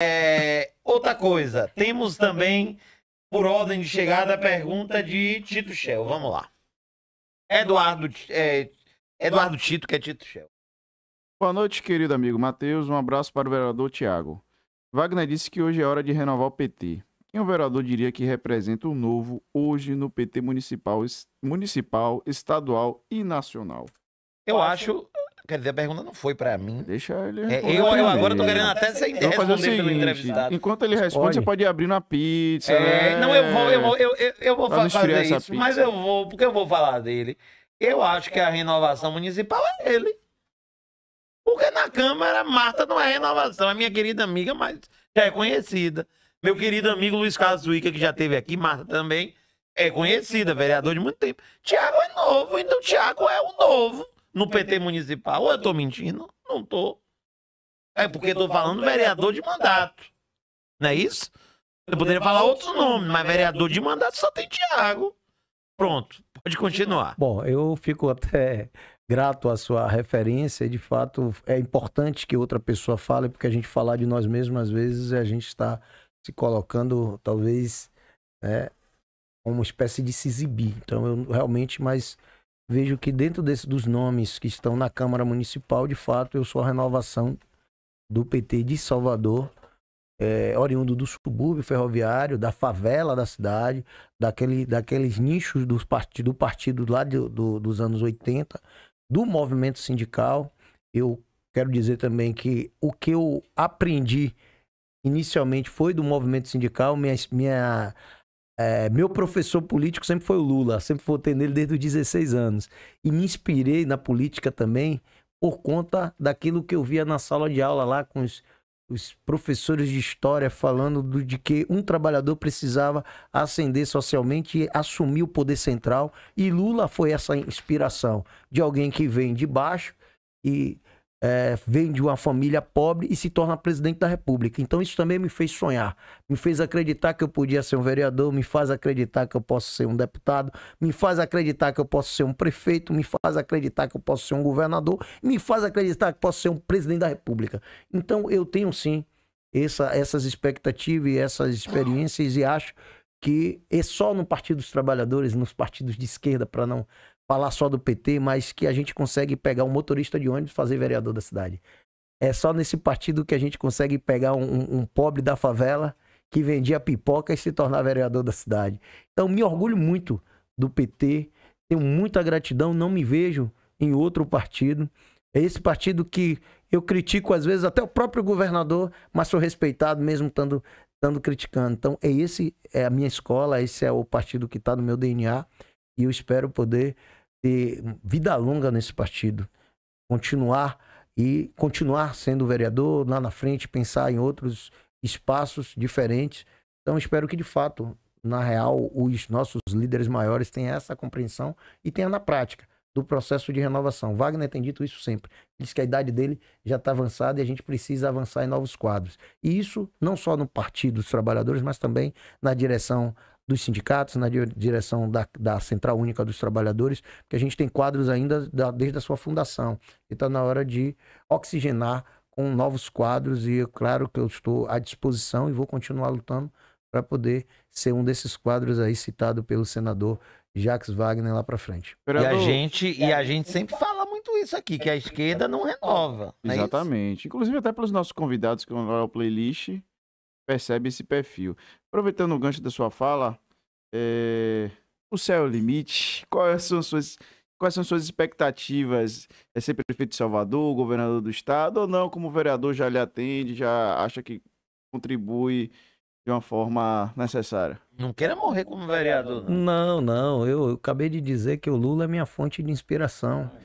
É, outra coisa, temos também, por ordem de chegada, a pergunta de Tito Shell. Vamos lá. Eduardo, é, Eduardo Tito, que é Tito Shell. Boa noite, querido amigo Matheus. Um abraço para o vereador Tiago. Wagner disse que hoje é hora de renovar o PT. Quem é o vereador diria que representa o novo hoje no PT municipal, municipal estadual e nacional? Eu acho, Quer dizer, a pergunta não foi pra mim. Deixa ele é, responder. É, eu, eu agora tô querendo até sem ideia fazer pelo Enquanto ele responde, você pode ir abrindo a pizza. É, né? não, eu vou, eu vou, eu, eu, eu vou fazer isso. Pizza. Mas eu vou, porque eu vou falar dele. Eu acho que a renovação municipal é ele. Porque na Câmara, Marta não é renovação. É minha querida amiga, mas já é conhecida. Meu querido amigo Luiz Carlos Zuica, que já teve aqui, Marta também, é conhecida, vereador de muito tempo. Tiago é novo, então Tiago é o novo no PT municipal. Ou eu tô mentindo? Não tô. É porque tô falando é vereador de mandato. Não é isso? Eu poderia falar outros nomes, mas vereador de mandato só tem Tiago. Pronto, pode continuar. Bom, eu fico até grato à sua referência e de fato é importante que outra pessoa fale, porque a gente falar de nós mesmos às vezes a gente está se colocando talvez né, uma espécie de se exibir. Então eu realmente, mas vejo que dentro desse, dos nomes que estão na Câmara Municipal, de fato, eu sou a renovação do PT de Salvador, é, oriundo do subúrbio ferroviário, da favela da cidade, daquele, daqueles nichos dos part, do partido lá de, do, dos anos 80, do movimento sindical. Eu quero dizer também que o que eu aprendi inicialmente foi do movimento sindical, minha, minha é, meu professor político sempre foi o Lula, sempre votei nele desde os 16 anos. E me inspirei na política também por conta daquilo que eu via na sala de aula lá com os, os professores de história falando do, de que um trabalhador precisava ascender socialmente e assumir o poder central. E Lula foi essa inspiração de alguém que vem de baixo e é, vem de uma família pobre e se torna presidente da República. Então isso também me fez sonhar, me fez acreditar que eu podia ser um vereador, me faz acreditar que eu posso ser um deputado, me faz acreditar que eu posso ser um prefeito, me faz acreditar que eu posso ser um governador, me faz acreditar que eu posso ser um presidente da República. Então eu tenho sim essa, essas expectativas e essas experiências e acho que é só no Partido dos Trabalhadores, nos partidos de esquerda, para não falar só do PT, mas que a gente consegue pegar um motorista de ônibus e fazer vereador da cidade. É só nesse partido que a gente consegue pegar um, um pobre da favela que vendia pipoca e se tornar vereador da cidade. Então, me orgulho muito do PT, tenho muita gratidão, não me vejo em outro partido. É esse partido que eu critico, às vezes, até o próprio governador, mas sou respeitado mesmo estando, estando criticando. Então, é esse é a minha escola, esse é o partido que está no meu DNA e eu espero poder ter vida longa nesse partido, continuar e continuar sendo vereador lá na frente, pensar em outros espaços diferentes. Então espero que de fato, na real, os nossos líderes maiores tenham essa compreensão e tenham na prática do processo de renovação. Wagner tem dito isso sempre. Ele diz que a idade dele já está avançada e a gente precisa avançar em novos quadros. E isso não só no Partido dos Trabalhadores, mas também na direção dos sindicatos, na direção da, da Central Única dos Trabalhadores, que a gente tem quadros ainda da, desde a sua fundação. E está na hora de oxigenar com novos quadros. E claro que eu estou à disposição e vou continuar lutando para poder ser um desses quadros aí citado pelo senador Jacques Wagner lá para frente. E a gente e a é, gente sempre fala muito isso aqui que a esquerda não renova. Não é Exatamente. Isso? Inclusive até pelos nossos convidados que vão lá ao playlist percebe esse perfil. Aproveitando o gancho da sua fala, é... o céu é o limite. Quais são suas quais são suas expectativas? É ser prefeito de Salvador, governador do estado ou não? Como vereador já lhe atende, já acha que contribui de uma forma necessária? Não queira morrer como vereador. Não, não. não eu, eu acabei de dizer que o Lula é minha fonte de inspiração. Ah.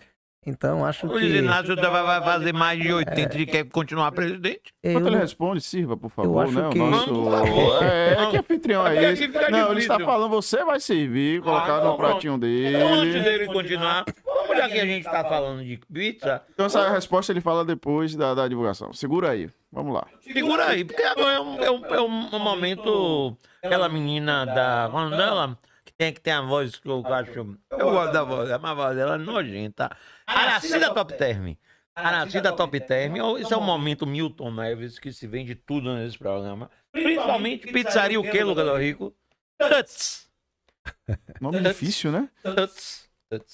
Então, acho o que. O Inácio vai fazer mais de 80 é... e quer continuar presidente. Eu... Quando ele responde, sirva, por favor, né? Que... O nosso... Não, É, é, que é anfitrião é esse? Não, ele está falando, você vai servir, ah, colocar ah, não, no pratinho dele. Então, antes dele continuar, vamos já que a gente está falando de pizza. Então, essa resposta ele fala depois da, da divulgação. Segura aí, vamos lá. Segura aí, porque agora é, é um, é um, é um momento. Aquela menina da. Quando é dela. É tem que ter a voz que eu acho Eu, eu gosto da voz, é mas a voz dela é nojenta. Aracida Top Term. Aracida Top Term. Esse é o momento Milton Neves que se vende tudo nesse programa. Principalmente pizzaria o quê, Lucas do Rico? Tuts. Nome difícil, né? Tuts.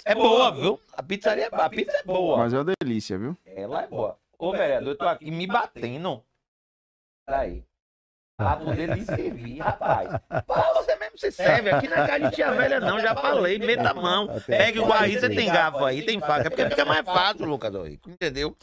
É boa, viu? A pizzaria é, é boa. A pizza é boa. Mas é uma delícia, viu? Ela é boa. Ô, vereador, eu tô aqui me batendo. Peraí. Pra poder lhe servir, rapaz. Pra você você serve. Aqui na casa de tia velha, não. Já falei, meta a mão. Pega o barril, você tem garfo aí, tem faca. É porque fica mais fácil, Rico, Entendeu?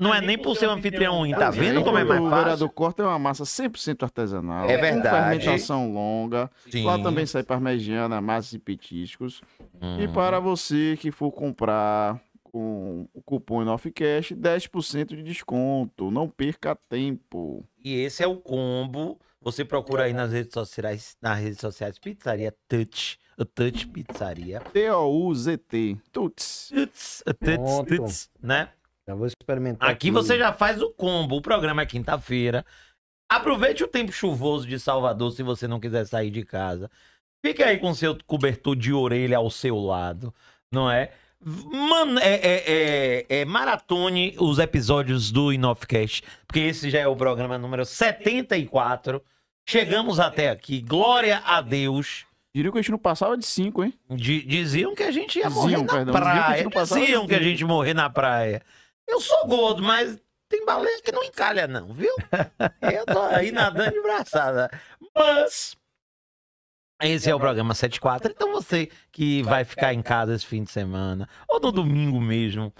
Não é nem por ser um anfitrião ruim, tá, tá vendo como é, é mais fácil? O vereador corta é uma massa 100% artesanal. É verdade. fermentação longa. Sim. Lá também sai parmegiana, massas e petiscos. Hum. E uhum. para você que for comprar com o cupom INOFCASH, 10% de desconto. Não perca tempo. E esse é o combo você procura aí nas redes sociais, nas redes sociais Pizzaria Touch, a Touch Pizzaria. T-O-U-Z-T, Tuts. Tuts, Tuts, Tuts, né? Já vou experimentar. Aqui, aqui você já faz o combo, o programa é quinta-feira. Aproveite o tempo chuvoso de Salvador se você não quiser sair de casa. Fique aí com seu cobertor de orelha ao seu lado, não é? Man, é, é, é, é, maratone os episódios do Inofcast, porque esse já é o programa número 74. Chegamos até aqui, glória a Deus. Diriam que a gente não passava de cinco, hein? D diziam que a gente ia morrer diziam, na perdão, praia. Diziam que a gente, diziam que a gente morrer na praia. Eu sou gordo, mas tem baleia que não encalha, não, viu? Eu tô aí nadando de braçada. Mas. Esse é o programa 74. Então você que vai ficar em casa esse fim de semana, ou no domingo mesmo,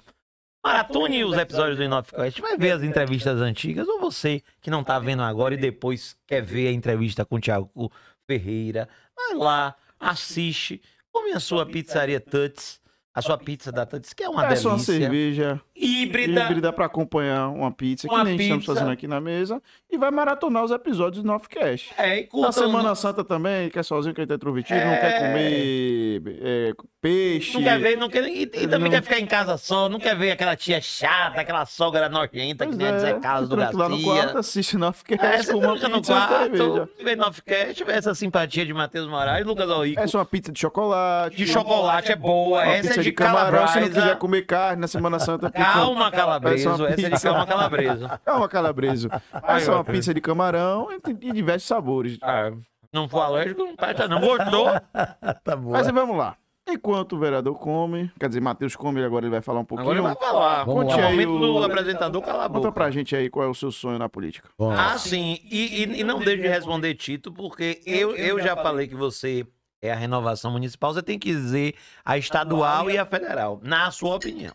Maratone os episódios do Inofcast. Vai ver as entrevistas antigas ou você que não tá vendo agora e depois quer ver a entrevista com o Thiago Ferreira. Vai lá, assiste, come a sua pizzaria Tuts, a sua pizza da Tuts, que é uma é delícia. uma cerveja híbrida. Híbrida para acompanhar uma pizza uma que nem pizza. estamos fazendo aqui na mesa. E vai maratonar os episódios do Northcast. É, e Na Semana no... Santa também, quer é sozinho, quer ter trovitinho, é... não quer comer é, peixe. Não quer ver, não quer, e, e também não... quer ficar em casa só, não quer ver aquela tia chata, aquela sogra nojenta que nem é, é, Zé Carlos do Garcia. lá no quarto, assiste Northcast é, com uma pizza no quarto, vê Northcast, vê essa simpatia de Matheus Moraes, Lucas Alrico. Essa é uma pizza de chocolate. De chocolate é boa, essa é de, de camarão, se não quiser comer carne na Semana Santa, é pizza calma calabreso. Uma essa é de calma calabreso. Calma calabreso. Essa é uma é pizza de camarão e diversos sabores. Ah, não for alérgico, não tá, tá não. Gordou. tá bom. Mas vamos lá. Enquanto o vereador come, quer dizer, Matheus come, agora ele vai falar um pouquinho. Agora ele vai falar. Vamos Conte lá. aí o do apresentador, cala a boca. Conta pra gente aí qual é o seu sonho na política. Vamos. Ah, sim. E, e, e não deixe de responder, Tito, porque eu, eu já falei que você é a renovação municipal, você tem que dizer a estadual e a federal, na sua opinião.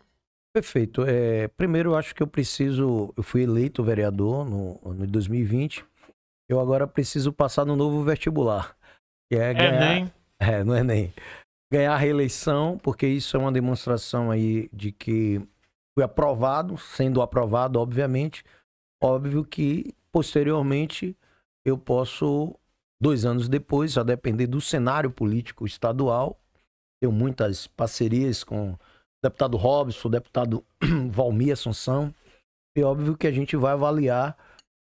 Perfeito. É, primeiro, eu acho que eu preciso. Eu fui eleito vereador no ano 2020. Eu agora preciso passar no novo vestibular. Que é, é ganhar. Enem. É, não é nem. Ganhar a reeleição, porque isso é uma demonstração aí de que fui aprovado, sendo aprovado, obviamente. Óbvio que posteriormente eu posso, dois anos depois, a depender do cenário político estadual, tenho muitas parcerias com deputado Robson, deputado Valmir Assunção. E óbvio que a gente vai avaliar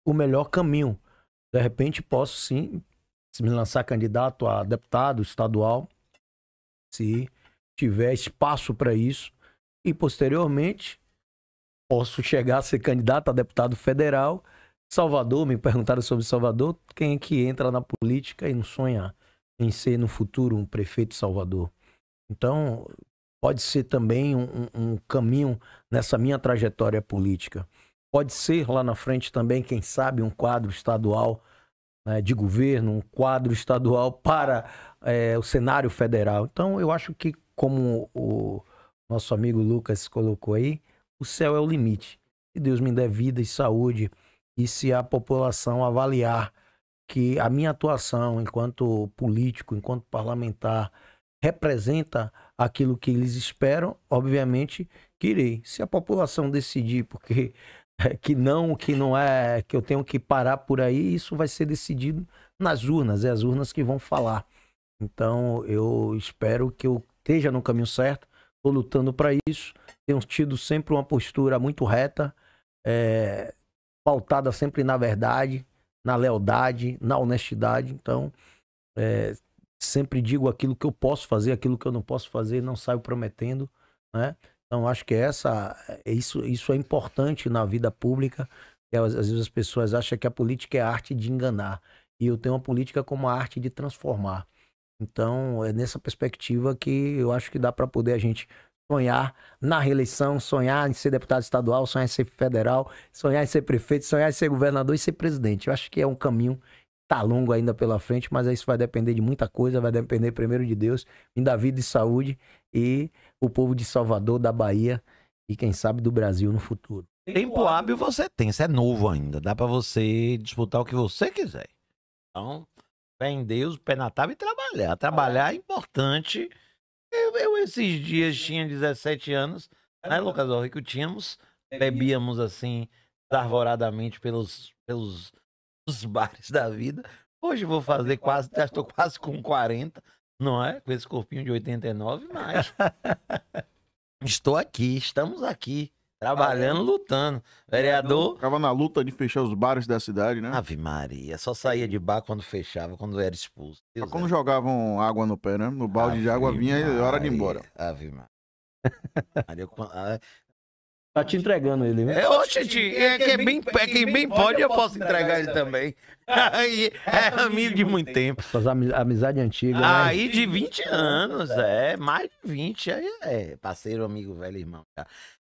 o melhor caminho. De repente, posso sim me lançar candidato a deputado estadual, se tiver espaço para isso. E posteriormente, posso chegar a ser candidato a deputado federal. Salvador, me perguntaram sobre Salvador, quem é que entra na política e não sonha em ser no futuro um prefeito de Salvador? Então, pode ser também um, um caminho nessa minha trajetória política. Pode ser lá na frente também, quem sabe, um quadro estadual né, de governo, um quadro estadual para é, o cenário federal. Então, eu acho que, como o nosso amigo Lucas colocou aí, o céu é o limite. Que Deus me dê vida e saúde. E se a população avaliar que a minha atuação enquanto político, enquanto parlamentar, representa aquilo que eles esperam, obviamente que irei. Se a população decidir, porque é que não, que não é, que eu tenho que parar por aí, isso vai ser decidido nas urnas, é as urnas que vão falar. Então eu espero que eu esteja no caminho certo, estou lutando para isso, tenho tido sempre uma postura muito reta, é, pautada sempre na verdade, na lealdade, na honestidade. Então é, sempre digo aquilo que eu posso fazer, aquilo que eu não posso fazer, não saio prometendo, né? Então acho que essa, é, isso, isso é importante na vida pública. Às, às vezes as pessoas acham que a política é a arte de enganar e eu tenho uma política como a arte de transformar. Então é nessa perspectiva que eu acho que dá para poder a gente sonhar na reeleição, sonhar em ser deputado estadual, sonhar em ser federal, sonhar em ser prefeito, sonhar em ser governador e ser presidente. Eu acho que é um caminho tá longo ainda pela frente, mas isso vai depender de muita coisa, vai depender primeiro de Deus, da vida e saúde e o povo de Salvador, da Bahia e quem sabe do Brasil no futuro. Tempo hábil você tem, você é novo ainda, dá para você disputar o que você quiser. Então, pé em Deus, pé na tábua e trabalhar. Trabalhar é importante. Eu, eu esses dias tinha 17 anos, né, Lucas Henrique? Tínhamos, bebíamos assim, arvoradamente pelos, pelos os bares da vida. Hoje vou fazer quase, já estou quase com 40, não é? Com esse corpinho de 89, mas estou aqui, estamos aqui, trabalhando, ah, é? lutando. Vereador. Estava na luta de fechar os bares da cidade, né? Ave Maria, só saía de bar quando fechava, quando era expulso. É Deus quando é. jogavam água no pé, né? No balde Ave de água vinha e hora de ir embora. Ave Maria ah, Tá te entregando ele, né? É, oxe, de, é, é, é, é, quem, bem, é, quem bem pode, eu posso entregar ele também. também. é amigo de muito tempo. Suas amizade antiga. Né? Aí de 20 anos, é, mais de 20. É, é parceiro, amigo, velho, irmão. Cara. Tá?